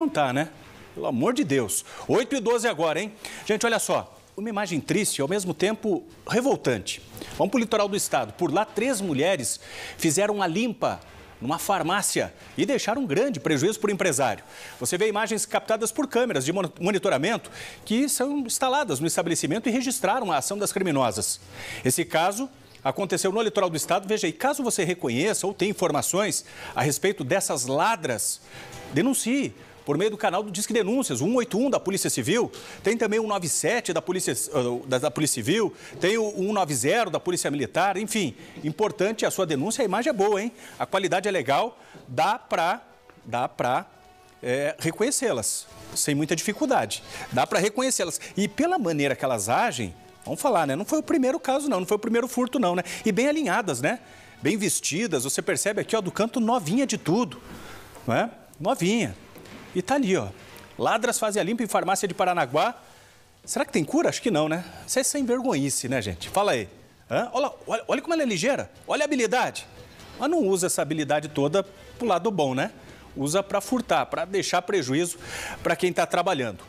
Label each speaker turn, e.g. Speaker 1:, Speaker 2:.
Speaker 1: Não tá, né? Pelo amor de Deus. 8 e 12 agora, hein? Gente, olha só. Uma imagem triste e, ao mesmo tempo, revoltante. Vamos para o litoral do estado. Por lá, três mulheres fizeram a limpa numa farmácia e deixaram um grande prejuízo para o empresário. Você vê imagens captadas por câmeras de monitoramento que são instaladas no estabelecimento e registraram a ação das criminosas. Esse caso aconteceu no litoral do estado. Veja aí, caso você reconheça ou tenha informações a respeito dessas ladras, denuncie por meio do canal do Disque Denúncias, 181 da Polícia Civil, tem também o 197 da Polícia, ah, da, da Polícia Civil, tem o 190 da Polícia Militar, enfim. Importante a sua denúncia, a imagem é boa, hein? A qualidade é legal, dá para dá pra, é, reconhecê-las, sem muita dificuldade. Dá para reconhecê-las. E pela maneira que elas agem, vamos falar, né? Não foi o primeiro caso, não, não foi o primeiro furto, não, né? E bem alinhadas, né? Bem vestidas, você percebe aqui, ó, do canto novinha de tudo, né? Novinha, e tá ali, ó. Ladras fazem a limpa em farmácia de Paranaguá. Será que tem cura? Acho que não, né? Isso é sem vergonhice, né, gente? Fala aí. Hã? Olha, olha, olha como ela é ligeira. Olha a habilidade. Mas não usa essa habilidade toda pro lado bom, né? Usa para furtar, para deixar prejuízo para quem está trabalhando.